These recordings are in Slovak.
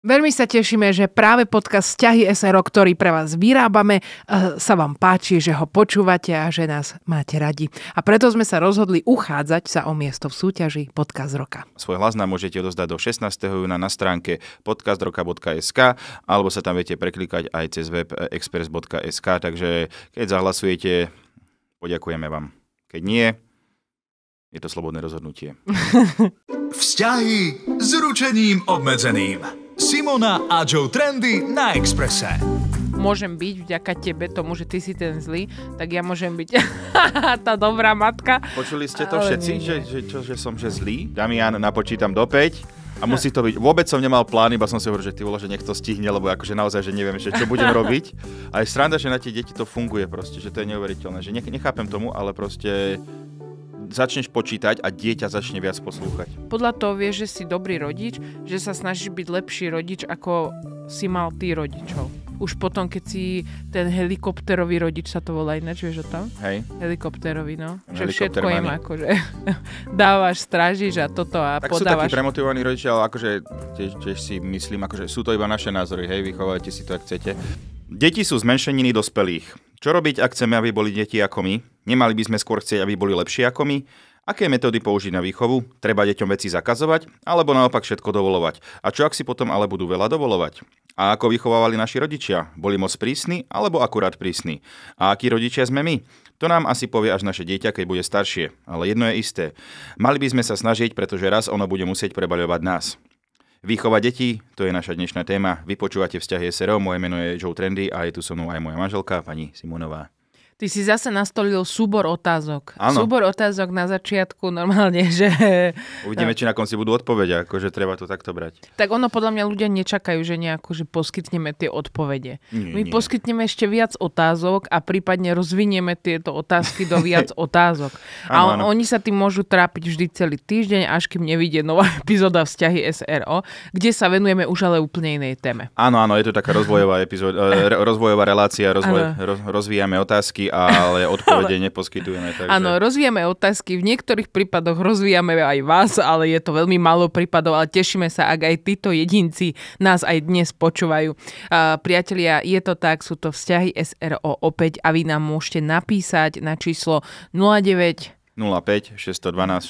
Veľmi sa tešíme, že práve podcast Sťahy SRO, ktorý pre vás vyrábame, eh, sa vám páči, že ho počúvate a že nás máte radi. A preto sme sa rozhodli uchádzať sa o miesto v súťaži Podcast Roka. Svoj hlas nám môžete dozdať do 16. júna na stránke podcastroka.sk alebo sa tam viete preklikať aj cez web eh, express.sk, takže keď zahlasujete, poďakujeme vám. Keď nie, je to slobodné rozhodnutie. Vzťahy s ručením obmedzeným. Simona a Joe Trendy na Exprese. Môžem byť vďaka tebe tomu, že ty si ten zlý, tak ja môžem byť tá dobrá matka. Počuli ste to Ale všetci, nie. že, že, čo, že som že zlý? Damian, napočítam do 5. A musí to byť. Vôbec som nemal plán, iba som si hovoril, že ty vole, že niekto stihne, lebo akože naozaj, že neviem, že čo budem robiť. A je sranda, že na tie deti to funguje proste, že to je neuveriteľné. Že nechápem tomu, ale proste začneš počítať a dieťa začne viac poslúchať. Podľa toho vieš, že si dobrý rodič, že sa snažíš byť lepší rodič, ako si mal ty rodičov. Už potom, keď si ten helikopterový rodič sa to volá ináč, vieš o tom? Hej. Helikopterový, no. Že všetko im akože dávaš, strážiš a toto a tak podávaš. Tak sú takí premotivovaní rodičia, ale akože tiež, tiež si myslím, akože sú to iba naše názory, hej, vychovajte si to, ak chcete. Deti sú zmenšeniny dospelých. Čo robiť, ak chceme, aby boli deti ako my? Nemali by sme skôr chcieť, aby boli lepšie ako my? Aké metódy použiť na výchovu? Treba deťom veci zakazovať? Alebo naopak všetko dovolovať? A čo ak si potom ale budú veľa dovolovať? A ako vychovávali naši rodičia? Boli moc prísni alebo akurát prísni? A akí rodičia sme my? To nám asi povie až naše dieťa, keď bude staršie. Ale jedno je isté. Mali by sme sa snažiť, pretože raz ono bude musieť prebaľovať nás. Výchova detí, to je naša dnešná téma. Vypočúvate vzťahy SRO, moje meno je Joe Trendy a je tu so mnou aj moja manželka, pani Simonová. Ty si zase nastolil súbor otázok. Áno. Súbor otázok na začiatku normálne, že... Uvidíme, či na konci budú odpovede, akože treba to takto brať. Tak ono podľa mňa ľudia nečakajú, že nejako, že poskytneme tie odpovede. Nie, My nie. poskytneme ešte viac otázok a prípadne rozvinieme tieto otázky do viac otázok. a on, áno. oni sa tým môžu trápiť vždy celý týždeň, až kým nevidie nová epizóda vzťahy SRO, kde sa venujeme už ale úplne inej téme. Áno, áno, je to taká rozvojová, epizód, e, rozvojová relácia, rozvoj, roz, rozvíjame otázky ale odpovede ale... neposkytujeme. Takže... Áno, rozvíjame otázky, v niektorých prípadoch rozvíjame aj vás, ale je to veľmi málo prípadov, ale tešíme sa, ak aj títo jedinci nás aj dnes počúvajú. Uh, priatelia, je to tak, sú to vzťahy SRO opäť a vy nám môžete napísať na číslo 09 05 612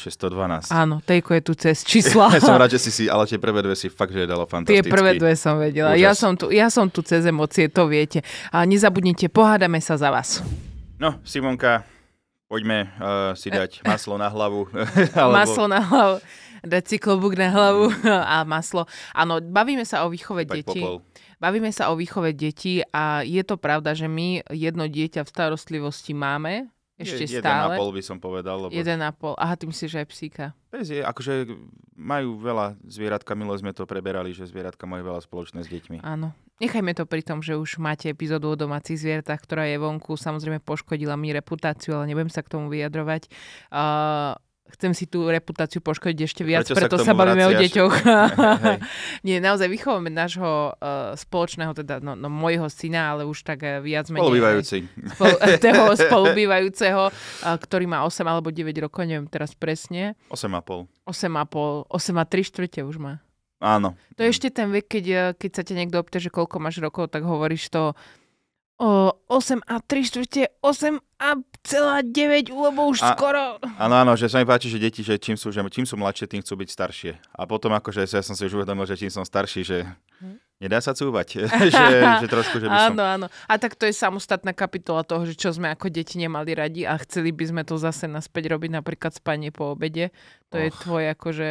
612. Áno, Tejko je tu cez čísla. Ja som rád, že si si, ale tie prvé dve si fakt, že dalo fantasticky. Tie prvé dve som vedela. Ja som, tu, ja som tu cez emócie, to viete. A nezabudnite, pohádame sa za vás. No, Simonka, poďme uh, si dať maslo na hlavu. alebo... Maslo na hlavu. Dať si klobúk na hlavu mm. a maslo. Áno, bavíme sa o výchove Pať detí. Popol. Bavíme sa o výchove detí a je to pravda, že my jedno dieťa v starostlivosti máme, ešte je, stále? pol by som povedal. Lebo... pol. Aha, ty myslíš, že aj psíka. Pes je, akože majú veľa zvieratka, milo sme to preberali, že zvieratka majú veľa spoločné s deťmi. Áno. Nechajme to pri tom, že už máte epizódu o domácich zvieratách, ktorá je vonku. Samozrejme poškodila mi reputáciu, ale nebudem sa k tomu vyjadrovať. Uh, chcem si tú reputáciu poškodiť ešte viac, Prečo preto sa, sa bavíme vraciaš? o deťoch. Nie, naozaj vychovujeme nášho uh, spoločného, teda no, no môjho syna, ale už tak eh, viac menej... Spolubývajúci. Spol, toho spolubývajúceho, uh, ktorý má 8 alebo 9 rokov, neviem teraz presne. 8,5. 8,5, 8 a 3 štvrte už má. Áno. To je ešte ten vek, keď, keď sa ťa niekto opýta, že koľko máš rokov, tak hovoríš to 8 a 3 čtvrte, 8 a celá 9, lebo už a, skoro... Áno, áno, že sa mi páči, že deti, že čím sú, že čím sú mladšie, tým chcú byť staršie. A potom akože ja som si už uvedomil, že čím som starší, že... Hm Nedá sa cúvať, že, že trošku, že by som... Áno, áno. A tak to je samostatná kapitola toho, že čo sme ako deti nemali radi a chceli by sme to zase naspäť robiť, napríklad spanie po obede. To oh. je tvoje akože...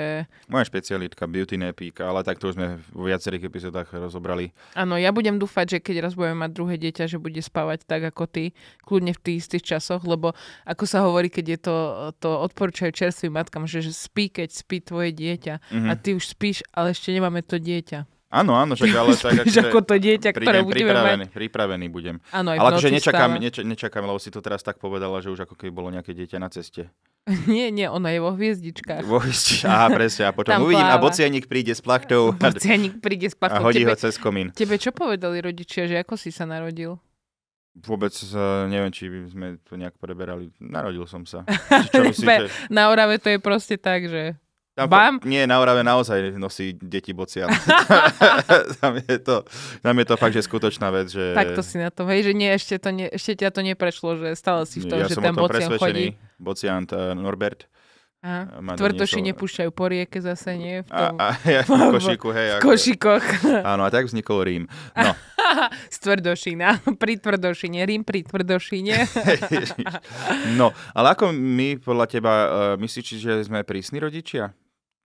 Moja špecialitka, beauty nepík, ale tak to už sme v viacerých epizodách rozobrali. Áno, ja budem dúfať, že keď raz budeme mať druhé dieťa, že bude spávať tak ako ty, kľudne v tých istých časoch, lebo ako sa hovorí, keď je to, to odporúčajú čerstvým matkám, že, že spí, keď spí tvoje dieťa mm-hmm. a mhm. ty už spíš, ale ešte nemáme to dieťa. Áno, áno, však ale tak... Akože, ako to dieťa, ktoré budeme pripravený, mať. Pripravený budem. Áno, ale akože nečakám, neč, nečakám, lebo si to teraz tak povedala, že už ako keby bolo nejaké dieťa na ceste. nie, nie, ona je vo hviezdičkách. Vo hviezdičkách, aha, presne, a potom uvidím, pláva. a bocianik príde s plachtou. Bocianik príde s plachtou. A hodí tebe, ho cez komín. Tebe čo povedali rodičia, že ako si sa narodil? Vôbec uh, neviem, či by sme to nejak preberali. Narodil som sa. Čo myslíš, že... Na Orave to je proste tak, že... Tam Bam? Po, nie, na Orave naozaj nosí deti bocia. tam, je to, tam je to fakt, že skutočná vec. Že... Tak to si na to, hej, že nie, ešte, to nie, ešte ťa to neprešlo, že stále si v tom, ja že ten bocian chodí. Bocian uh, Norbert. Aha. Eh, Tvrdoši niečo... nepúšťajú po rieke zase, nie? V tom... a, a, ja, v košíku, hej. V ako... košíkoch. Áno, a tak vznikol Rím. No. Z Tvrdošina, pri Tvrdošine, Rím pri Tvrdošine. no, ale ako my podľa teba, uh, myslíš, že sme prísni rodičia?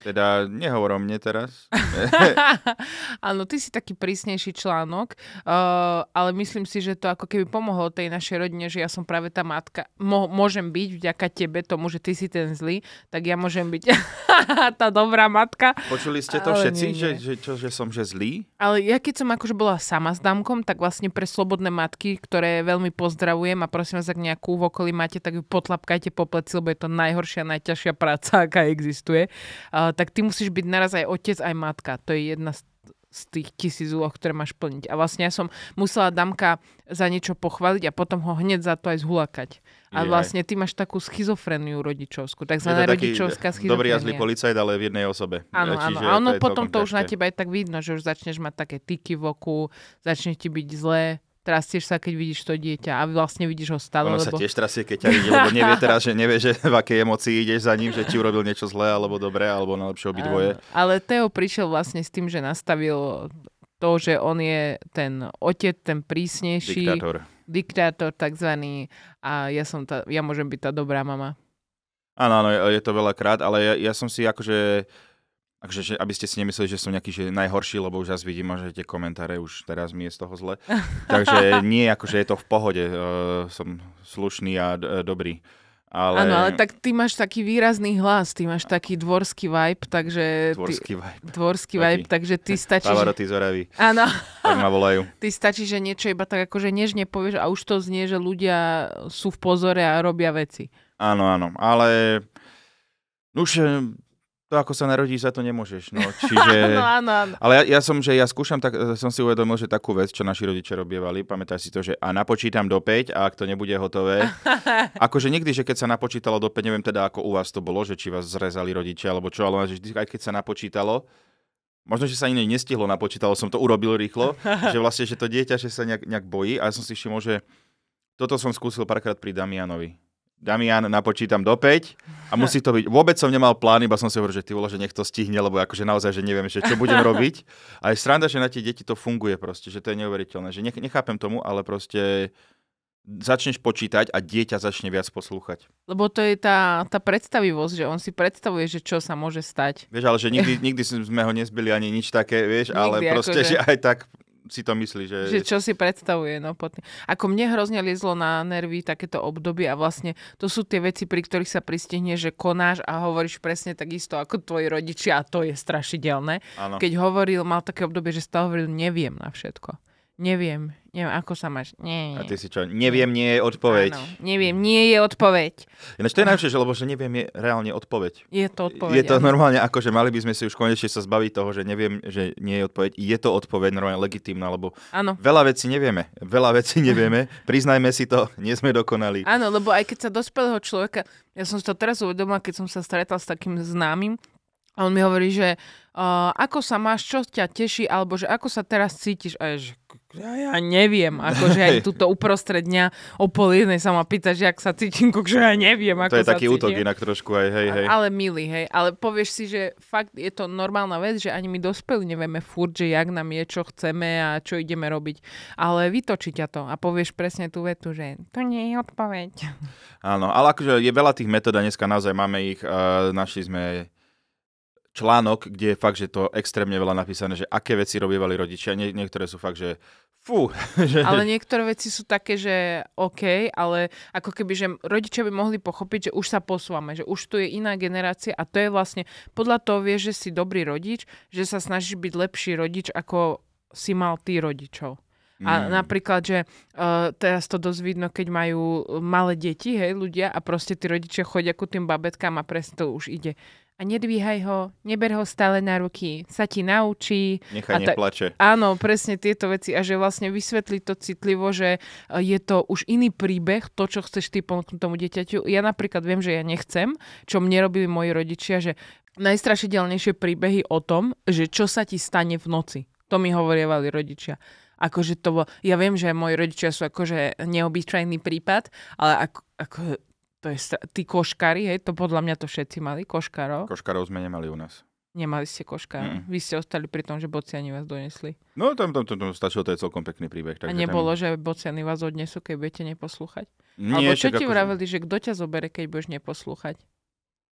Teda nehovor o mne teraz. Áno, ty si taký prísnejší článok, uh, ale myslím si, že to ako keby pomohlo tej našej rodine, že ja som práve tá matka. Mo- môžem byť vďaka tebe tomu, že ty si ten zlý, tak ja môžem byť tá dobrá matka. Počuli ste to ale všetci, nie, že, že, čo, že som že zlý? Ale ja keď som akože bola sama s dámkom, tak vlastne pre slobodné matky, ktoré veľmi pozdravujem a prosím vás, ak nejakú v okolí máte, tak ju potlapkajte po pleci, lebo je to najhoršia, najťažšia práca, aká existuje. Uh, tak ty musíš byť naraz aj otec, aj matka. To je jedna z z tých tisíc úloh, ktoré máš plniť. A vlastne ja som musela Damka za niečo pochváliť a potom ho hneď za to aj zhulakať. A Jej. vlastne ty máš takú schizofreniu rodičovskú, Tak znamená rodičovská schizofrenia. Dobrý jazlý policajt, ale v jednej osobe. Áno, áno. A ono to potom to už na teba aj tak vidno, že už začneš mať také tyky v oku, začne ti byť zlé trastieš sa, keď vidíš to dieťa a vlastne vidíš ho stále. Ono lebo... sa tiež trasie, keď ťa vidí, lebo nevie teraz, že nevie, že v akej emocii ideš za ním, že ti urobil niečo zlé alebo dobré, alebo najlepšie obidvoje. Ale Teo prišiel vlastne s tým, že nastavil to, že on je ten otec, ten prísnejší. Diktátor. Diktátor takzvaný a ja, som tá, ja môžem byť tá dobrá mama. Áno, áno, je to veľakrát, ale ja, ja som si akože Takže, že, aby ste si nemysleli, že som nejaký že najhorší, lebo už zase vidím, že tie komentáre už teraz mi je z toho zle. Takže nie, akože je to v pohode. Uh, som slušný a d- e, dobrý. Ale... Áno, ale tak ty máš taký výrazný hlas, ty máš taký dvorský vibe, takže... Dvorský ty, vibe. Dvorský taký. vibe, takže ty stačí... Pavaroty že... zoraví. Áno. tak ma volajú. Ty stačí, že niečo iba tak akože nežne povieš a už to znie, že ľudia sú v pozore a robia veci. Áno, áno, ale... No už e, to, ako sa narodíš, za to nemôžeš. No, čiže... no, áno, áno. Ale ja, ja, som, že ja skúšam, tak, e, som si uvedomil, že takú vec, čo naši rodičia robievali, pamätáš si to, že a napočítam do 5 a ak to nebude hotové. akože nikdy, že keď sa napočítalo do 5, neviem teda, ako u vás to bolo, že či vás zrezali rodičia alebo čo, ale že vždy, aj keď sa napočítalo, Možno, že sa iné nestihlo, napočítalo som to, urobil rýchlo, že vlastne, že to dieťa, že sa nejak, nejak bojí a ja som si všimol, že toto som skúsil párkrát pri Damianovi Damian, napočítam do 5 a musí to byť. Vôbec som nemal plán, iba som si hovoril, že ty vole, že nech to stihne, lebo akože naozaj, že neviem, že čo budem robiť. A je sranda, že na tie deti to funguje proste, že to je neuveriteľné. Že nech, nechápem tomu, ale proste začneš počítať a dieťa začne viac poslúchať. Lebo to je tá, tá predstavivosť, že on si predstavuje, že čo sa môže stať. Vieš, ale že nikdy, nikdy sme ho nezbili ani nič také, vieš, nikdy ale proste, že... Akože. že aj tak si to myslí, že... že čo si predstavuje, no potný. Ako mne hrozne liezlo na nervy takéto obdobie a vlastne to sú tie veci, pri ktorých sa pristihne, že konáš a hovoríš presne takisto ako tvoji rodičia a to je strašidelné. Ano. Keď hovoril, mal také obdobie, že stále hovoril, neviem na všetko neviem, neviem, ako sa máš. Nie, nie. A ty si čo, neviem, nie je odpoveď. Áno, neviem, nie je odpoveď. Ináč to je najlepšie, že lebo že neviem je reálne odpoveď. Je to odpoveď. Je to áno. normálne ako, že mali by sme si už konečne sa zbaviť toho, že neviem, že nie je odpoveď. Je to odpoveď normálne legitímna, lebo áno. veľa vecí nevieme. Veľa vecí nevieme. Priznajme si to, nie sme dokonali. Áno, lebo aj keď sa dospelého človeka, ja som si to teraz uvedomila, keď som sa stretla s takým známym, a on mi hovorí, že uh, ako sa máš, čo ťa teší, alebo že ako sa teraz cítiš. A je, že Akože ja, ja neviem, akože aj túto uprostred dňa o pol jednej sa ma pýta, že ak sa cítim, že akože ja neviem, ako To je sa taký cítim. útok inak trošku aj, hej, hej. Ale milý, hej, ale povieš si, že fakt je to normálna vec, že ani my dospelí nevieme furt, že jak nám je, čo chceme a čo ideme robiť. Ale vytočí ťa to a povieš presne tú vetu, že to nie je odpoveď. Áno, ale akože je veľa tých metód a dneska naozaj máme ich, uh, našli sme článok, kde je fakt, že to extrémne veľa napísané, že aké veci robievali rodičia. Nie, niektoré sú fakt, že fú. Že... Ale niektoré veci sú také, že OK, ale ako keby, že rodičia by mohli pochopiť, že už sa posúvame, že už tu je iná generácia a to je vlastne, podľa toho vieš, že si dobrý rodič, že sa snažíš byť lepší rodič, ako si mal tý rodičov. A mm. napríklad, že uh, teraz to dosť vidno, keď majú eh, malé deti, hej, ľudia a proste tí rodičia chodia ku tým babetkám a presne to už ide a nedvíhaj ho, neber ho stále na ruky, sa ti naučí. Nechaj a ta... neplače. Áno, presne tieto veci a že vlastne vysvetli to citlivo, že e, je to už iný príbeh, to, čo chceš ty ponúknuť tomu dieťaťu. Ja napríklad viem, že ja nechcem, čo mne robili moji rodičia, že najstrašidelnejšie príbehy o tom, že čo sa ti stane v noci. To mi hovorievali rodičia akože to ja viem, že moji rodičia sú akože neobyčajný prípad, ale ako, ako to je stra... tí koškári, hej, to podľa mňa to všetci mali, koškárov. Koškárov sme nemali u nás. Nemali ste koška. Mm. Vy ste ostali pri tom, že bociani vás donesli. No tam, tam, tam, tam stačilo, to je celkom pekný príbeh. Takže a nebolo, tam... že bociani vás odnesú, keď budete neposlúchať? Nie, Alebo čo ti vravili, vraveli, že kto ťa zobere, keď budeš neposlúchať?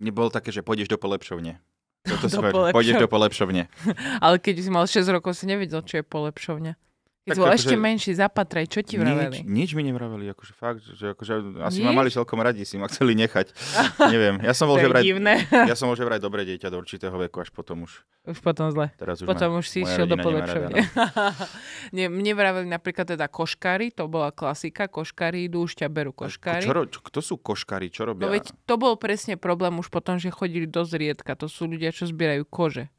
Nebolo také, že pôjdeš do polepšovne. Toto do polepšovne. Pôjdeš do polepšovne. Ale keď si mal 6 rokov, si nevedel, čo je polepšovňa. Keď bol ešte že... Akože menší zapatraj, čo ti vraveli? Nič, nič mi nevraveli, akože fakt, že akože asi nič? ma mali celkom radi, si ma chceli nechať. Neviem, ja som bol, že vraj, ja som bol, že vraj dobré dieťa do určitého veku, až potom už. Už potom zle. Teraz už potom už si išiel do polepšovne. No. ne, mne vraveli napríklad teda koškári, to bola klasika, koškári idú, už ťa berú koškári. Čo, čo, kto sú koškári, čo robia? No veď to bol presne problém už potom, že chodili dosť riedka, to sú ľudia, čo zbierajú kože.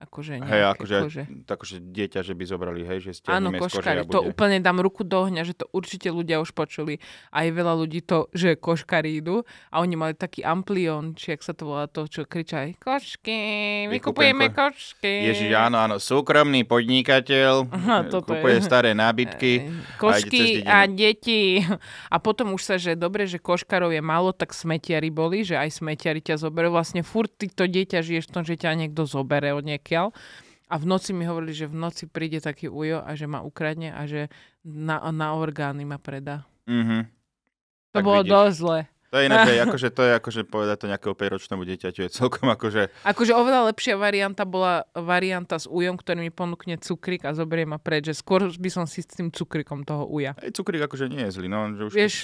Akože, nejaké, hej, akože, akože... Tak, akože dieťa, že by zobrali, hej, že ste Áno, koškári, to bude... úplne dám ruku do ohňa, že to určite ľudia už počuli. Aj veľa ľudí to, že koškári idú a oni mali taký amplión, či ak sa to volá to, čo aj košky, my kupujeme ko... košky. Ježiš, áno, áno, súkromný podnikateľ, Aha, e, kupuje je. staré nábytky. Košky a, a deti. A potom už sa, že dobre, že koškarov je málo, tak smetiari boli, že aj smetiari ťa zoberú. Vlastne furt ty to dieťa žiješ v tom, že ťa niekto zobere od niek odkiaľ. A v noci mi hovorili, že v noci príde taký ujo a že ma ukradne a že na, na orgány ma predá. Mm-hmm. To tak bolo dosť zle. To je inak, akože, to je akože povedať to nejakého 5-ročnému dieťaťu, je celkom akože... Akože oveľa lepšia varianta bola varianta s ujom, ktorý mi ponúkne cukrik a zoberie ma preč, že skôr by som si s tým cukrikom toho uja. Aj cukrik akože nie je zlý, no. Že už Vieš,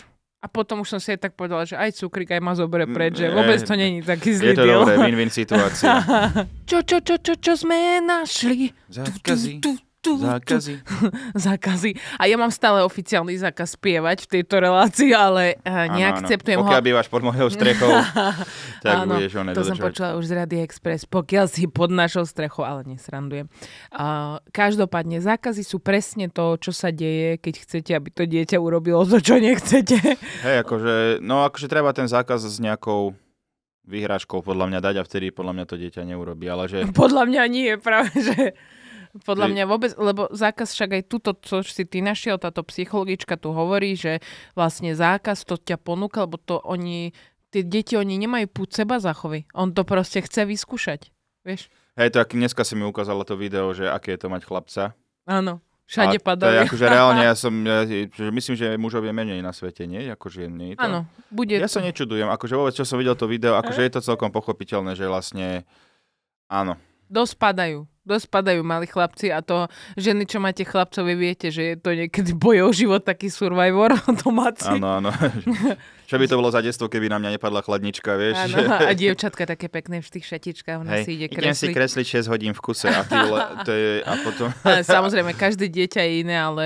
a potom už som si aj tak povedala, že aj cukrík, aj ma zoberie mm, preč, že eh, vôbec to není taký zlý Je to dobré, win-win situácia. čo, čo, čo, čo, čo sme našli? Zákazy. Tu, tu, tu tu, Zákazy. Tu, zákazy. A ja mám stále oficiálny zákaz spievať v tejto relácii, ale uh, neakceptujem ano, Pokiaľ ho. Pokiaľ bývaš pod mojou strechou, tak ano, budeš ho To som počula už z Rady Express. Pokiaľ si pod našou strechou, ale nesrandujem. Uh, každopádne, zákazy sú presne to, čo sa deje, keď chcete, aby to dieťa urobilo to, čo nechcete. Hej, akože, no akože treba ten zákaz s nejakou vyhrážkou podľa mňa dať a vtedy podľa mňa to dieťa neurobi, ale že... Podľa mňa nie, práve že... Podľa mňa vôbec, lebo zákaz však aj túto, čo si ty našiel, táto psychologička tu hovorí, že vlastne zákaz to ťa ponúka, lebo to oni, tie deti, oni nemajú púd seba zachovy. On to proste chce vyskúšať. Vieš? Hej, to aký dneska si mi ukázala to video, že aké je to mať chlapca. Áno. Všade padá. akože reálne, ja som, ja, myslím, že mužov je menej na svete, nie? Ako žien, nie? To... Áno, bude Ja to. sa nečudujem, akože vôbec, čo som videl to video, akože je to celkom pochopiteľné, že vlastne, áno. Dospadajú dosť padajú mali chlapci a to ženy, čo máte chlapcovi, viete, že je to niekedy boj o život, taký survivor domáci. Áno, áno. Čo by to bolo za detstvo, keby na mňa nepadla chladnička, vieš? Áno, a dievčatka také pekné v tých šatičkách, ona Hej, si ide kresliť. si kresliť 6 hodín v kuse a, ty, to je, a potom... Ale samozrejme, každé dieťa je iné, ale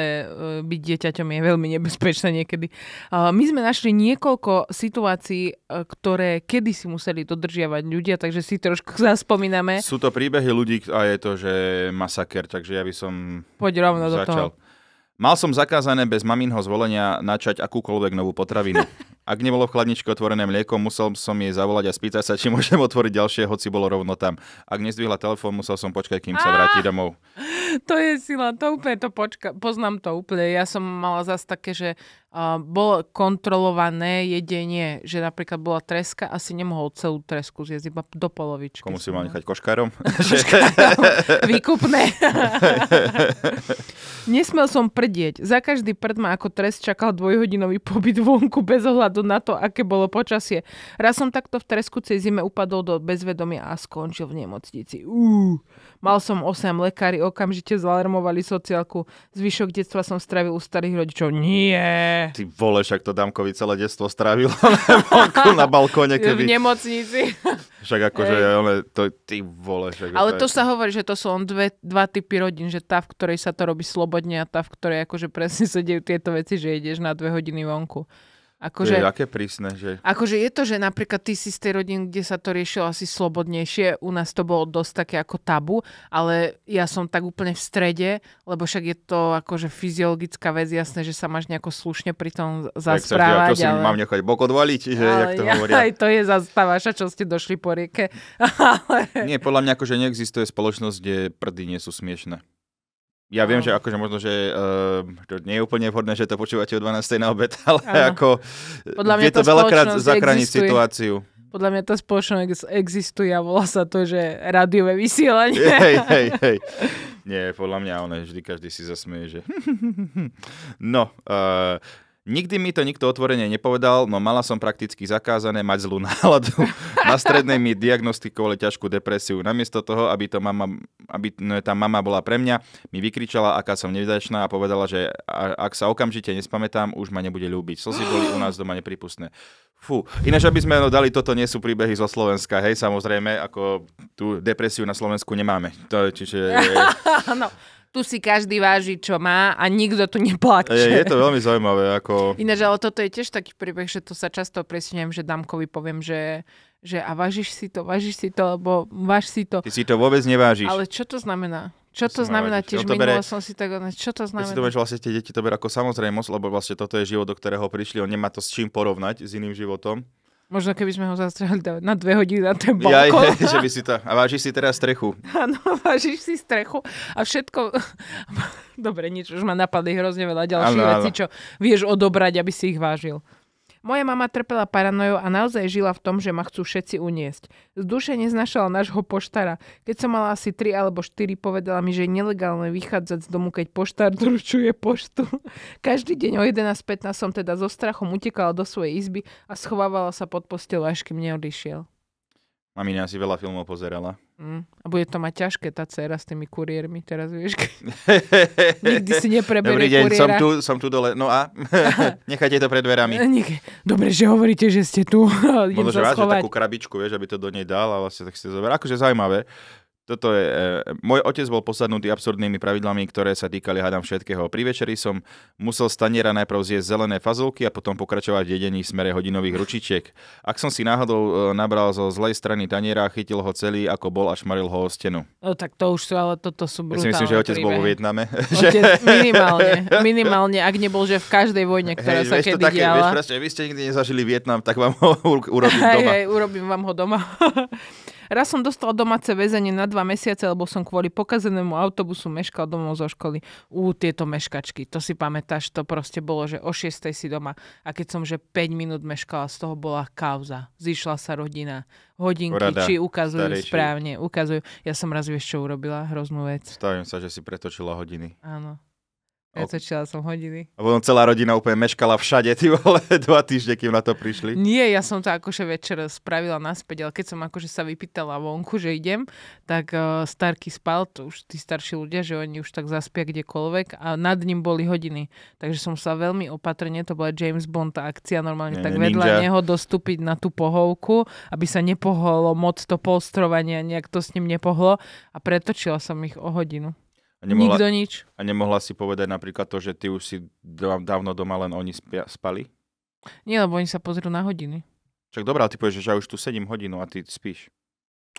e, byť dieťaťom je veľmi nebezpečné niekedy. My sme našli niekoľko situácií, e, ktoré kedysi museli dodržiavať ľudia, takže si trošku zaspomíname. Sú to príbehy ľudí a je to to, že masaker, takže ja by som Poď rovno začal. do toho. Mal som zakázané bez maminho zvolenia načať akúkoľvek novú potravinu. Ak nebolo v chladničke otvorené mlieko, musel som jej zavolať a spýtať sa, či môžem otvoriť ďalšie, hoci bolo rovno tam. Ak nezdvihla telefón, musel som počkať, kým sa vráti domov. To je sila, to úplne to počka. Poznám to úplne. Ja som mala zase také, že uh, bolo kontrolované jedenie, že napríklad bola treska, asi nemohol celú tresku zjesť, iba do polovičky. Komu si mal nechať koškárom? koškárom výkupné. Nesmel som prdieť. Za každý prd ma ako trest čakal dvojhodinový pobyt vonku bez ohľadu ohľadu na to, aké bolo počasie. Raz som takto v treskucej zime upadol do bezvedomia a skončil v nemocnici. Uú. Mal som 8 lekári, okamžite zalarmovali sociálku. Zvyšok detstva som stravil u starých rodičov. Nie! Ty vole, však to Damkovi celé detstvo strávilo na, balkóne. Keby... V nemocnici. Však akože, hey. ale to, ty vole. Však ale to, to sa hovorí, že to sú on dve, dva typy rodín, že tá, v ktorej sa to robí slobodne a tá, v ktorej akože presne sa dejú tieto veci, že ideš na dve hodiny vonku. Akože, to je aké prísne, že... Akože je to, že napríklad ty si z tej rodiny, kde sa to riešilo asi slobodnejšie, u nás to bolo dosť také ako tabu, ale ja som tak úplne v strede, lebo však je to akože fyziologická vec, jasné, že sa máš nejako slušne pri tom zasprávať. Tak, to ale... si mám nechať bok odvaliť, že ale jak to ja, hovoria. Aj to je zastávaša, čo ste došli po rieke. ale... Nie, podľa mňa akože neexistuje spoločnosť, kde prdy nie sú smiešne ja viem, že akože možno, že uh, to nie je úplne vhodné, že to počúvate o 12. na obed, ale ano. ako Podľa mňa to veľakrát zakraniť existuje. situáciu. Podľa mňa tá spoločnosť existuje a volá sa to, že rádiové vysielanie. Hej, hej, hej. Nie, podľa mňa ono vždy každý si zasmeje, že... No, uh, Nikdy mi to nikto otvorene nepovedal, no mala som prakticky zakázané mať zlú náladu. Na strednej mi diagnostikovali ťažkú depresiu. Namiesto toho, aby, to mama, aby no, tá mama bola pre mňa, mi vykričala, aká som nevydačná a povedala, že ak sa okamžite nespamätám, už ma nebude ľúbiť. Slzy boli u nás doma nepripustné. Fú, ináč aby sme no, dali, toto nie sú príbehy zo Slovenska, hej, samozrejme, ako tú depresiu na Slovensku nemáme. To, čiže... no tu si každý váži, čo má a nikto tu neplače. Je, je to veľmi zaujímavé. Ako... Ináč, ale toto je tiež taký príbeh, že to sa často presuniem, že Damkovi poviem, že že a vážiš si to, vážiš si to, lebo váž si to. Ty si to vôbec nevážiš. Ale čo to znamená? Čo to, to znamená? No tiež to bere, som si tak, čo to znamená? Ja si to že vlastne tie deti to berú ako samozrejmosť, lebo vlastne toto je život, do ktorého prišli, on nemá to s čím porovnať s iným životom. Možno keby sme ho zastrelili na dve hodiny na ten balkón. Ja, že by si to... A vážiš si teraz strechu. Áno, vážiš si strechu a všetko... Dobre, nič, už ma napadli hrozne veľa ďalších vecí, čo vieš odobrať, aby si ich vážil. Moja mama trpela paranojou a naozaj žila v tom, že ma chcú všetci uniesť. Z duše neznašala nášho poštara. Keď som mala asi 3 alebo 4, povedala mi, že je nelegálne vychádzať z domu, keď poštár doručuje poštu. Každý deň o 11.15 som teda so strachom utekala do svojej izby a schovávala sa pod postel, až kým neodišiel. Mamina si veľa filmov pozerala. Mm. A bude to mať ťažké tá dcera s tými kuriérmi, teraz, vieš. Nikdy si nepreberie Dobrý deň, som tu, som tu dole. No a? Nechajte to pred dverami. Dobre, že hovoríte, že ste tu. Možno, že že takú krabičku, vieš, aby to do nej dal a vlastne tak si to zober. Akože zaujímavé. Toto je, e, môj otec bol posadnutý absurdnými pravidlami, ktoré sa týkali hádam všetkého. Pri večeri som musel z taniera najprv zjesť zelené fazulky a potom pokračovať v jedení v smere hodinových ručičiek. Ak som si náhodou e, nabral zo zlej strany taniera, chytil ho celý, ako bol a šmaril ho o stenu. No tak to už sú, ale toto sú brutálne Ja si myslím, že otec príbehy. bol vo Vietname. Otec, minimálne, minimálne, ak nebol, že v každej vojne, ktorá hey, sa vieš, kedy také, diala. Vieš, presne, vy ste nikdy nezažili Vietnam, tak vám ho urobím doma. Hey, hey, urobím vám ho doma. Raz som dostal domáce väzenie na dva mesiace, lebo som kvôli pokazenému autobusu meškal domov zo školy. u tieto meškačky, to si pamätáš, to proste bolo, že o 6 si doma. A keď som že 5 minút meškala, z toho bola kauza. Zišla sa rodina. Hodinky, Rada, či ukazujú starejší. správne, ukazujú. Ja som raz vieš, čo urobila, hroznú vec. Stavím sa, že si pretočila hodiny. Áno. Ja čila som hodiny. A potom celá rodina úplne meškala všade, ty vole, dva týždne, kým na to prišli. Nie, ja som to akože večer spravila naspäť, ale keď som akože sa vypýtala vonku, že idem, tak uh, Starky spal, to už tí starší ľudia, že oni už tak zaspia kdekoľvek a nad ním boli hodiny. Takže som sa veľmi opatrne, to bola James Bond tá akcia, normálne Nie, tak ninja. vedľa neho dostúpiť na tú pohovku, aby sa nepoholo moc to polstrovanie, nejak to s ním nepohlo a pretočila som ich o hodinu. A nemohla, Nikto nič. A nemohla si povedať napríklad to, že ty už si dávno doma, len oni spia, spali? Nie, lebo oni sa pozrú na hodiny. Čak dobrá, ty povieš, že ja už tu sedím hodinu a ty spíš.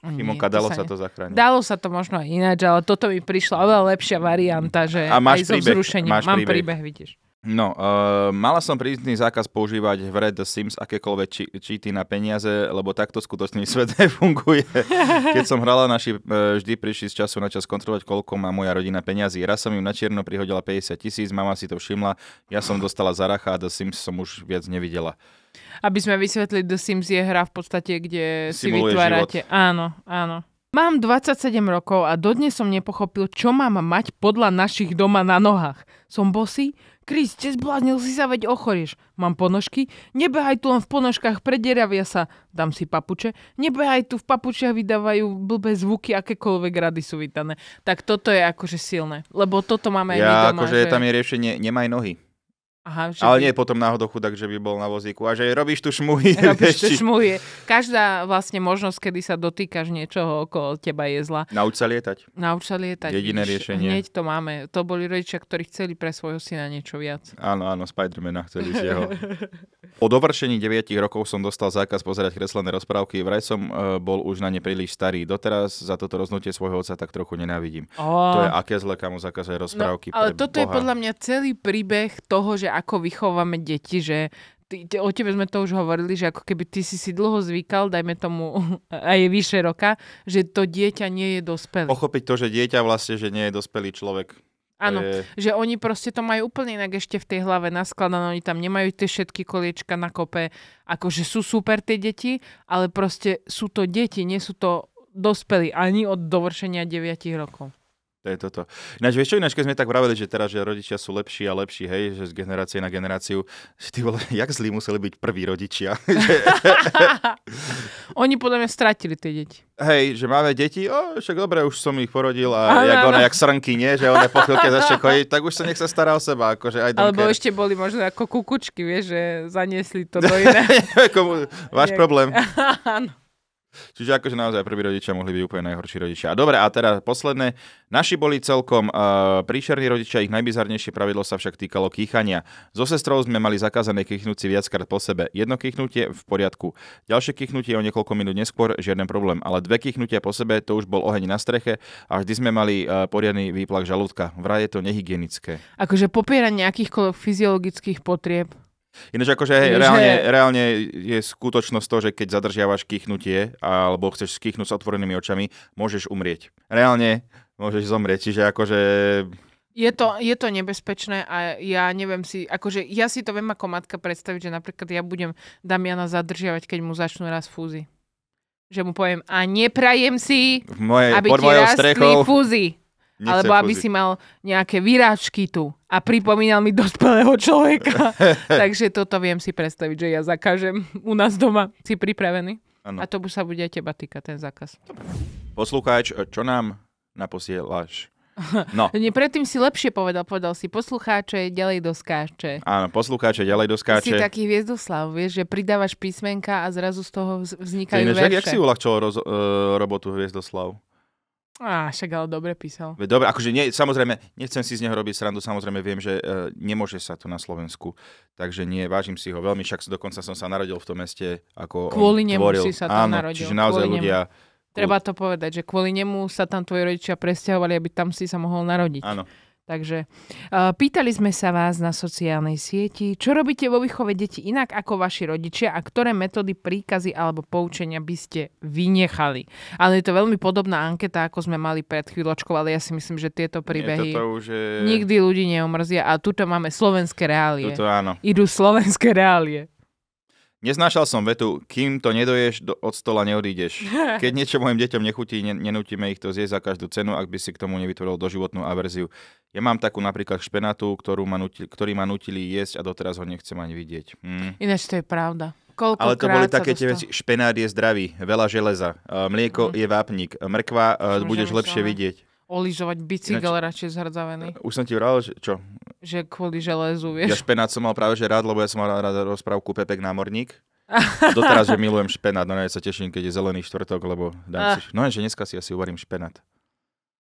Šimonka, dalo sa, sa to zachrániť. Dalo sa to možno aj ináč, ale toto mi prišla oveľa lepšia varianta, že a máš aj príbeh, so vzrušením. Máš Mám príbeh, príbeh vidíš. No, uh, mala som prísny zákaz používať v Red Sims akékoľvek či- číty na peniaze, lebo takto skutočný svet nefunguje. Keď som hrala, naši uh, vždy prišli z času na čas kontrolovať, koľko má moja rodina peniazy. Raz som im na čierno prihodila 50 tisíc, mama si to všimla, ja som dostala zaracha a The Sims som už viac nevidela. Aby sme vysvetli, The Sims je hra v podstate, kde si vytvárate... Život. Áno, áno. Mám 27 rokov a dodnes som nepochopil, čo mám mať podľa našich doma na nohách. Som bosý, ste zbláznil si sa, veď ochorieš. Mám ponožky? Nebehaj tu len v ponožkách, prederavia sa. Dám si papuče. Nebehaj tu, v papučiach vydávajú blbé zvuky, akékoľvek rady sú vydané. Tak toto je akože silné. Lebo toto máme aj my doma. akože že... tam je riešenie, nemaj nohy. Aha, že ale by... nie potom náhodou chudák, že by bol na vozíku. A že robíš tu šmuhy. Robíš tu šmuhy. Každá vlastne možnosť, kedy sa dotýkaš niečoho okolo teba je zla. Nauč sa lietať. Nauč sa lietať. Jediné riešenie. Hneď to máme. To boli rodičia, ktorí chceli pre svojho syna niečo viac. Áno, áno, Spidermana chceli z jeho. po dovršení 9 rokov som dostal zákaz pozerať kreslené rozprávky. Vraj som uh, bol už na ne príliš starý. Doteraz za toto roznutie svojho otca tak trochu nenávidím. Oh. To je aké zle, kamu zakazuje rozprávky. No, ale toto Boha. je podľa mňa celý príbeh toho, že ako vychovávame deti, že ty, te, o tebe sme to už hovorili, že ako keby ty si si dlho zvykal, dajme tomu aj vyše roka, že to dieťa nie je dospelé. Pochopiť to, že dieťa vlastne, že nie je dospelý človek. Áno, je... že oni proste to majú úplne inak ešte v tej hlave naskladané, oni tam nemajú tie všetky koliečka na kope, akože sú super tie deti, ale proste sú to deti, nie sú to dospelí ani od dovršenia 9 rokov. To je toto. Ináč, vieš čo, ináč, keď sme tak vraveli, že teraz, že rodičia sú lepší a lepší, hej, že z generácie na generáciu, že ty vole, jak zlí museli byť prví rodičia. Oni podľa mňa stratili tie deti. Hej, že máme deti, o, však dobre, už som ich porodil a ano, jak ona, jak srnky, nie, že ona po chvíľke začne chodiť, tak už sa nech sa stará o seba, akože aj Alebo care. ešte boli možno ako kukučky, vieš, že zaniesli to do iné. Váš problém. Áno. Čiže akože naozaj prví rodičia mohli byť úplne najhorší rodičia. A dobre, a teda posledné. Naši boli celkom uh, príšerní rodičia, ich najbizarnejšie pravidlo sa však týkalo kýchania. So sestrou sme mali zakázané kýchnúci viackrát po sebe. Jedno kýchnutie v poriadku. Ďalšie kýchnutie o niekoľko minút neskôr, žiaden problém. Ale dve kýchnutia po sebe, to už bol oheň na streche a vždy sme mali uh, poriadny výplak žalúdka. Vraj je to nehygienické. Akože popiera nejakýchkoľvek fyziologických potrieb. Ináč akože hej, reálne, hej. reálne je skutočnosť to, že keď zadržiavaš kýchnutie alebo chceš kýchnuť s otvorenými očami, môžeš umrieť. Reálne môžeš zomrieť, čiže akože... Je to, je to nebezpečné a ja neviem si, akože ja si to viem ako matka predstaviť, že napríklad ja budem Damiana zadržiavať, keď mu začnú raz fúzy. Že mu poviem, a neprajem si, v mojej, aby ti rastli fúzy. alebo aby fúzi. si mal nejaké vyrážky tu a pripomínal mi dospelého človeka. Takže toto viem si predstaviť, že ja zakážem u nás doma. Si pripravený? Ano. A to sa bude teba týkať, ten zákaz. Poslucháč, čo nám naposieláš? No. Nie, predtým si lepšie povedal, povedal si poslucháče, ďalej do skáče. Áno, poslucháče, ďalej do skáče. Si taký hviezdoslav, vieš, že pridávaš písmenka a zrazu z toho vznikajú verše. Jak si uľahčoval roz, uh, robotu hviezdoslav? Á, však ale dobre písal. Dobre, akože nie, samozrejme, nechcem si z neho robiť srandu, samozrejme viem, že e, nemôže sa to na Slovensku, takže nie, vážim si ho veľmi, však dokonca som sa narodil v tom meste, ako Kvôli nemu tvoril. si sa tam Áno, narodil. čiže naozaj Kvôli ľudia... Nemu. Treba to povedať, že kvôli nemu sa tam tvoji rodičia presťahovali, aby tam si sa mohol narodiť. Áno. Takže pýtali sme sa vás na sociálnej sieti, čo robíte vo výchove detí inak ako vaši rodičia a ktoré metódy, príkazy alebo poučenia by ste vynechali. Ale je to veľmi podobná anketa, ako sme mali pred chvíľočkou, ale ja si myslím, že tieto príbehy Nie, už je... nikdy ľudí neumrzia a tuto máme slovenské reálie. Tuto áno. Idú slovenské reálie. Neznášal som vetu, kým to nedoješ, do, od stola neodídeš. Keď niečo mojim deťom nechutí, ne, nenútime ich to zjesť za každú cenu, ak by si k tomu nevytvoril doživotnú averziu. Ja mám takú napríklad špenátu, ktorú ma nutili, ktorý ma nutili jesť a doteraz ho nechcem ani vidieť. Mm. Ináč to je pravda. Koľko Ale to boli také tie veci, špenát je zdravý, veľa železa, e, mlieko mm. je vápnik, mrkva, e, Môžem budeš lepšie vidieť. Oližovať bicykel Ináč, radšej zhrdzavený. E, už som ti vral, že čo? Že kvôli železu, vieš. Ja špenát som mal práve že rád, lebo ja som mal rád rozprávku Pepek námorník. Doteraz, že milujem špenát, no ja sa teším, keď je zelený štvrtok, lebo dám si... Ah. No že dneska si asi uvarím špenát.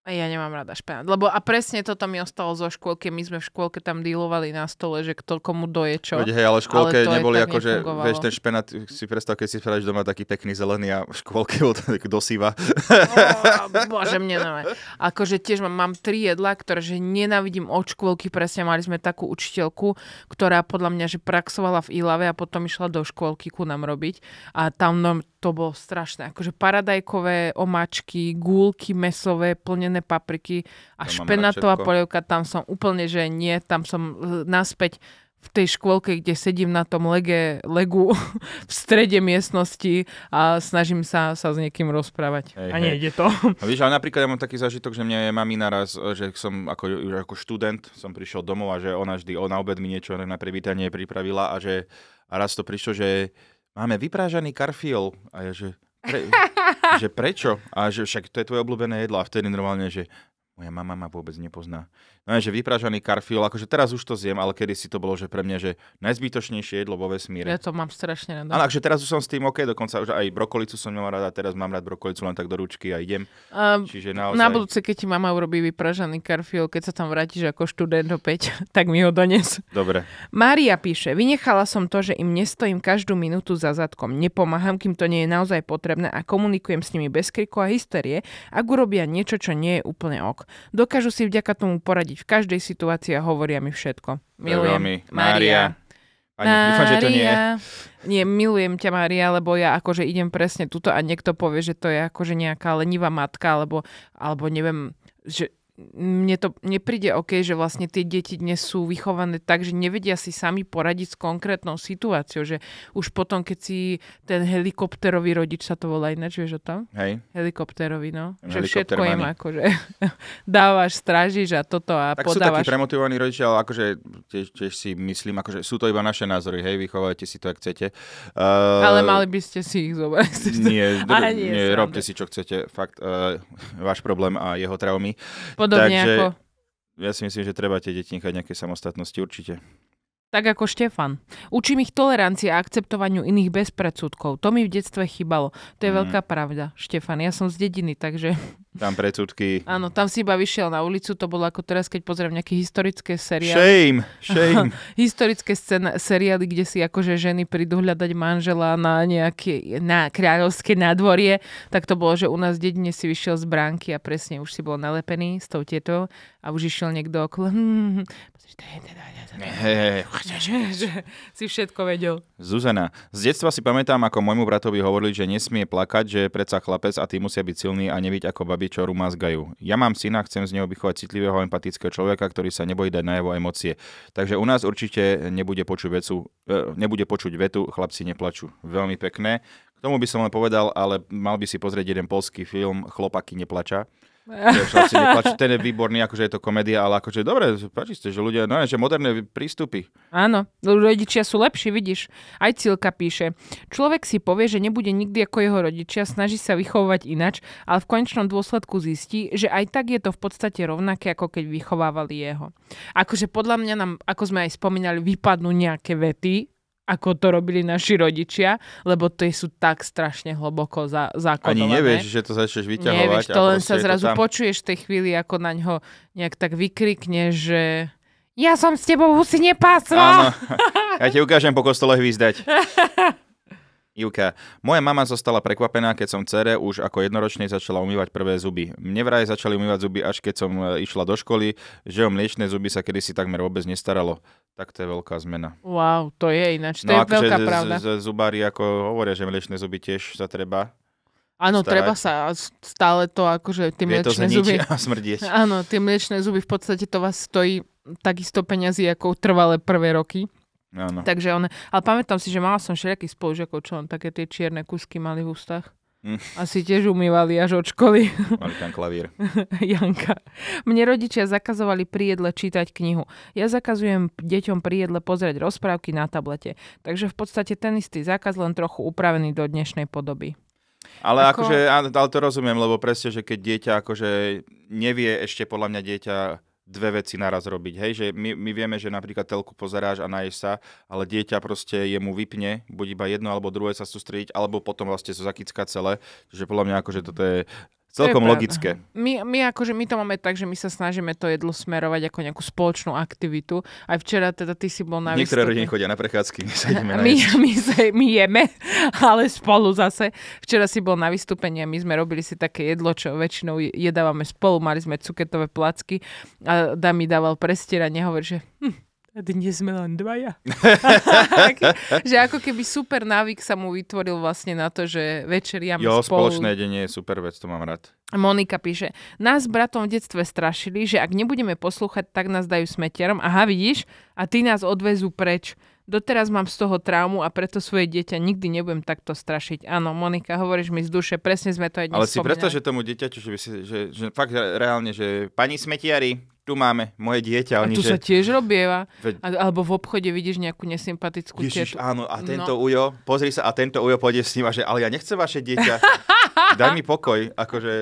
A ja nemám rada špenát. Lebo a presne toto mi ostalo zo škôlky. My sme v škôlke tam dealovali na stole, že kto komu doje čo. Veď, hej, ale v škôlke ale neboli ako, že vieš, ten špenát si predstav, keď si spravíš doma taký pekný zelený a v škôlke bol tak dosýva. Oh, bože, mne nové. Akože tiež mám, mám tri jedla, ktoré že nenávidím od škôlky. Presne mali sme takú učiteľku, ktorá podľa mňa, že praxovala v Ilave a potom išla do škôlky ku nám robiť. A tam no, to bolo strašné. Akože paradajkové omáčky, gulky mesové, plne zelenené papriky a špenátová špenatová polievka, tam som úplne, že nie, tam som e, naspäť v tej škôlke, kde sedím na tom lege, legu v strede miestnosti a snažím sa, sa s niekým rozprávať. Hej, a ide to. A vieš, ale napríklad ja mám taký zážitok, že mne mami naraz, e, že som ako, ako študent, som prišiel domov a že ona vždy na obed mi niečo na privítanie pripravila a že a raz to prišlo, že máme vyprážaný karfiol a ja že pre, že prečo? A že však to je tvoje obľúbené jedlo. A vtedy normálne, že moja mama ma vôbec nepozná. No že vypražaný karfiol, akože teraz už to zjem, ale kedy si to bolo, že pre mňa, že najzbytočnejšie jedlo vo vesmíre. Ja to mám strašne rada. Áno, takže teraz už som s tým OK, dokonca už aj brokolicu som nemal rada, teraz mám rád brokolicu len tak do ručky a idem. Uh, Čiže naozaj... Na budúce, keď ti mama urobí vypražaný karfiol, keď sa tam vrátiš ako študent opäť, tak mi ho dones. Dobre. Mária píše, vynechala som to, že im nestojím každú minútu za zadkom, nepomáham, kým to nie je naozaj potrebné a komunikujem s nimi bez kriku a hysterie, ak urobia niečo, čo nie je úplne ok. Dokážu si vďaka tomu poradiť v každej situácii a hovoria mi všetko. Milujem. Mi. Mária. Mária. nie Nie, milujem ťa, Mária, lebo ja akože idem presne tuto a niekto povie, že to je akože nejaká lenivá matka, alebo, alebo neviem, že mne to nepríde OK, že vlastne tie deti dnes sú vychované tak, že nevedia si sami poradiť s konkrétnou situáciou, že už potom, keď si ten helikopterový rodič sa to volá ináč, vieš o tom? Hej. Helikopterový, no. Že všetko im akože dávaš, strážiš a toto a tak podávaš. sú takí premotivovaní rodičia, ale akože tiež, tiež si myslím, akože sú to iba naše názory, hej, vychovajte si to, ak chcete. Uh, ale mali by ste si ich zobrať. Nie, dr- nie, nie robte si, čo chcete, fakt, uh, váš problém a jeho traumy. Pod Podobne Takže ako... ja si myslím, že treba tie deti nechať nejaké samostatnosti určite. Tak ako Štefan. Učím ich tolerancii a akceptovaniu iných bez predsudkov. To mi v detstve chýbalo. To je mm. veľká pravda, Štefan. Ja som z dediny, takže tam predsudky. Áno, tam si iba vyšiel na ulicu, to bolo ako teraz, keď pozriem nejaké historické seriály. Shame, shame. historické scén- seriály, kde si akože ženy prídu hľadať manžela na nejaké, na kráľovské nádvorie, tak to bolo, že u nás dedine si vyšiel z bránky a presne už si bol nalepený s tou tieto a už išiel niekto okolo. si všetko vedel. Zuzana, z detstva si pamätám, ako môjmu bratovi hovorili, že nesmie plakať, že je predsa chlapec a ty musia byť silný a nebyť ako babi osoby, čo rumazgajú. Ja mám syna, chcem z neho vychovať citlivého empatického človeka, ktorý sa nebojí dať na jeho emócie. Takže u nás určite nebude počuť, vecu, e, nebude počuť vetu, chlapci neplačú. Veľmi pekné. K tomu by som len povedal, ale mal by si pozrieť jeden polský film Chlopaky neplača Vieš, nepáči, ten je výborný, akože je to komédia, ale akože dobre, páči ste, že ľudia, no, že moderné prístupy. Áno, rodičia sú lepší, vidíš. Aj Cilka píše, človek si povie, že nebude nikdy ako jeho rodičia, snaží sa vychovať inač, ale v konečnom dôsledku zistí, že aj tak je to v podstate rovnaké, ako keď vychovávali jeho. Akože podľa mňa nám, ako sme aj spomínali, vypadnú nejaké vety, ako to robili naši rodičia, lebo to sú tak strašne hlboko za, zakodované. Ani nevieš, že to začneš vyťahovať. Nevieš, to len sa zrazu tam... počuješ v tej chvíli, ako na ňo nejak tak vykrikne, že ja som s tebou husi nepásla. Áno, ja ti ukážem po kostole hvízdať. Ilka, moja mama zostala prekvapená, keď som cere už ako jednoročnej začala umývať prvé zuby. Mne vraj začali umývať zuby, až keď som e, išla do školy, že o mliečne zuby sa kedysi takmer vôbec nestaralo. Tak to je veľká zmena. Wow, to je ináč, to no, je akože veľká že, pravda. Z, z, zubári ako hovoria, že mliečne zuby tiež sa treba Áno, treba sa stále to akože tie mliečne zuby... a smrdieť. Áno, tie mliečne zuby v podstate to vás stojí takisto peňazí ako trvalé prvé roky. Áno. Takže on, ale pamätám si, že mala som všelijakých spolužiakov, čo on také tie čierne kusky mali v ústach. Mm. Hm. Asi tiež umývali až od školy. Mali tam klavír. Janka. Mne rodičia zakazovali pri jedle čítať knihu. Ja zakazujem deťom pri jedle rozprávky na tablete. Takže v podstate ten istý zákaz, len trochu upravený do dnešnej podoby. Ale Ako... akože, ale to rozumiem, lebo presne, že keď dieťa akože nevie ešte podľa mňa dieťa dve veci naraz robiť. Hej, že my, my vieme, že napríklad telku pozeráš a naješ sa, ale dieťa proste jemu vypne, buď iba jedno alebo druhé sa sústrediť, alebo potom vlastne sa zakická celé. Čiže podľa mňa akože toto je Celkom logické. My, my, akože, my to máme tak, že my sa snažíme to jedlo smerovať ako nejakú spoločnú aktivitu. Aj včera teda ty si bol na Niektoré rodiny chodia na prechádzky, my sa ideme na my, my, sa, my jeme, ale spolu zase. Včera si bol na vystúpení my sme robili si také jedlo, čo väčšinou jedávame spolu. Mali sme cuketové placky a Dami dával prestier a nehovorí, že... Hm, dnes sme len dvaja. že ako keby super návyk sa mu vytvoril vlastne na to, že večer ja spolu. Jo, spoločné jedenie je super vec, to mám rád. Monika píše, nás bratom v detstve strašili, že ak nebudeme poslúchať, tak nás dajú smeterom. Aha, vidíš? A ty nás odvezú preč. Doteraz mám z toho traumu a preto svoje dieťa nikdy nebudem takto strašiť. Áno, Monika, hovoríš mi z duše, presne sme to aj dnes Ale si predstav, preto, že tomu dieťaťu, že, že, že fakt reálne, že pani smetiari, tu máme moje dieťa. Oni, a tu že... sa tiež robieva. Ve... Alebo v obchode vidíš nejakú nesympatickú Ježiš, tietu. áno, a no. tento no. ujo, pozri sa, a tento ujo pôjde s ním a že, ale ja nechcem vaše dieťa. Daj mi pokoj, akože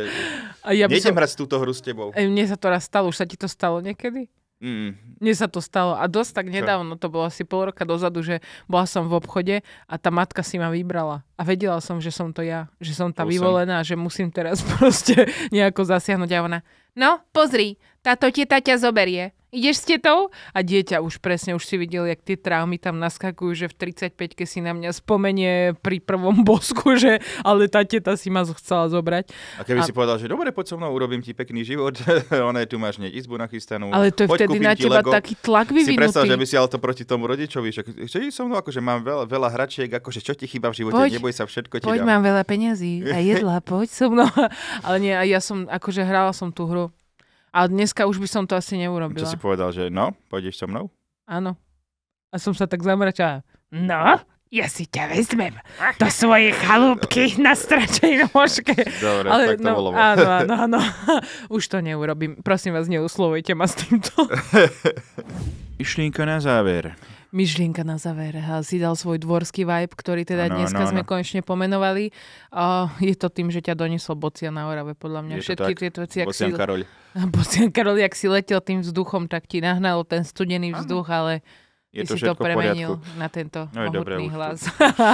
a ja nejdem som... hrať túto hru s tebou. E, mne sa to raz stalo, už sa ti to stalo niekedy? Mm. Mne sa to stalo a dosť tak nedávno, to bolo asi pol roka dozadu, že bola som v obchode a tá matka si ma vybrala. A vedela som, že som to ja, že som tá Bol vyvolená, že musím teraz proste nejako zasiahnuť a ona, No, pozri, táto teta ťa zoberie. Ideš s tetou? A dieťa už presne, už si videl, jak tie traumy tam naskakujú, že v 35-ke si na mňa spomenie pri prvom bosku, že ale tá teta si ma chcela zobrať. A keby a... si povedal, že dobre, poď so mnou, urobím ti pekný život, ona je tu máš hneď izbu nachystanú. Ale to je vtedy na teba Lego. taký tlak vyvinutý. Si predstav, že by si ale to proti tomu rodičovi, že chceš so mnou, akože mám veľa, veľa hračiek, akože čo ti chýba v živote, poď, neboj sa všetko ti Poď, dám. mám veľa peňazí a jedla, poď so mnou. ale nie, ja som, akože hrala som tú hru a dneska už by som to asi neurobila. Čo si povedal, že no, pôjdeš so mnou? Áno. A som sa tak zamračala. No, ja si ťa vezmem do svojej chalúbky na stračej nožke. Dobre, Ale, tak to no, bolo. Áno, áno, áno. Už to neurobím. Prosím vás, neuslovujte ma s týmto. Myšlienka na záver myšlienka na záver. Si dal svoj dvorský vibe, ktorý teda ano, dneska ano, sme ano. konečne pomenovali. Uh, je to tým, že ťa doniesol Bocia na Orave, podľa mňa. Je Všetky tieto veci, Bocian si, Karol. Bocian Karol, ak si letel tým vzduchom, tak ti nahnalo ten studený vzduch, ano. ale je to si to premenil na tento no je dobré, hlas.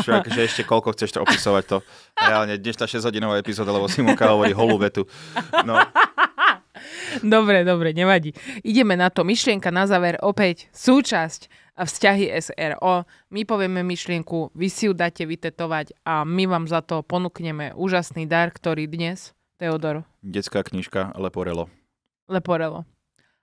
Však, že ešte koľko chceš to opisovať to. Reálne, dnešná 6-hodinová epizóda, lebo mu hovorí holú vetu. No. Dobre, dobre, nevadí. Ideme na to. Myšlienka na záver opäť súčasť a vzťahy SRO. My povieme myšlienku, vy si ju dáte vytetovať a my vám za to ponúkneme úžasný dar, ktorý dnes, Teodor. Detská knižka Leporelo. Leporelo.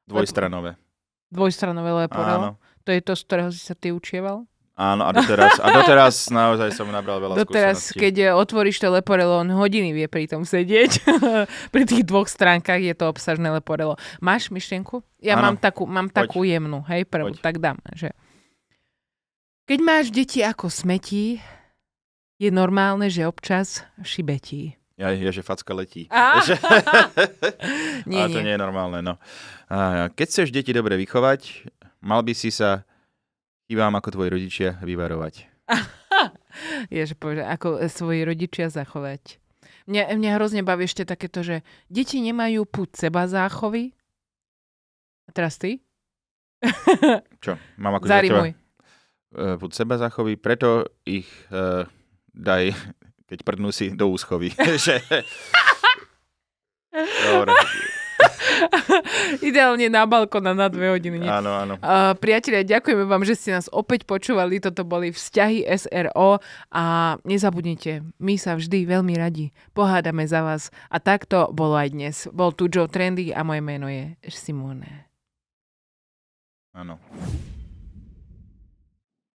Dvojstranové. Dvojstranové Leporelo. Áno. To je to, z ktorého si sa ty učieval? Áno, a doteraz, a doteraz naozaj som nabral veľa doteraz, skúseností. keď otvoríš to leporelo, on hodiny vie pri tom sedieť. pri tých dvoch stránkach je to obsažné leporelo. Máš myšlienku? Ja Áno. mám takú, mám takú jemnú, hej, prvú, Poď. tak dám. Že... Keď máš deti ako smetí, je normálne, že občas šibetí. Ja, ja že facka letí. A? Že... nie, Ale to nie. je normálne, no. A, keď chceš deti dobre vychovať, mal by si sa chybám ako tvoji rodičia vyvarovať. Ja že povedať, ako svoji rodičia zachovať. Mňa, mňa hrozne baví ešte takéto, že deti nemajú púd seba záchovy. A teraz ty? Čo? Mám ako Zarimuj. E, buď seba zachoví, preto ich uh, daj, keď prdnú si, do úschovy. Dobre. Ideálne na balkona na dve hodiny. Áno, áno. Uh, priatelia, ďakujeme vám, že ste nás opäť počúvali. Toto boli vzťahy SRO a nezabudnite, my sa vždy veľmi radi pohádame za vás. A takto bolo aj dnes. Bol tu Joe Trendy a moje meno je Simone. Áno.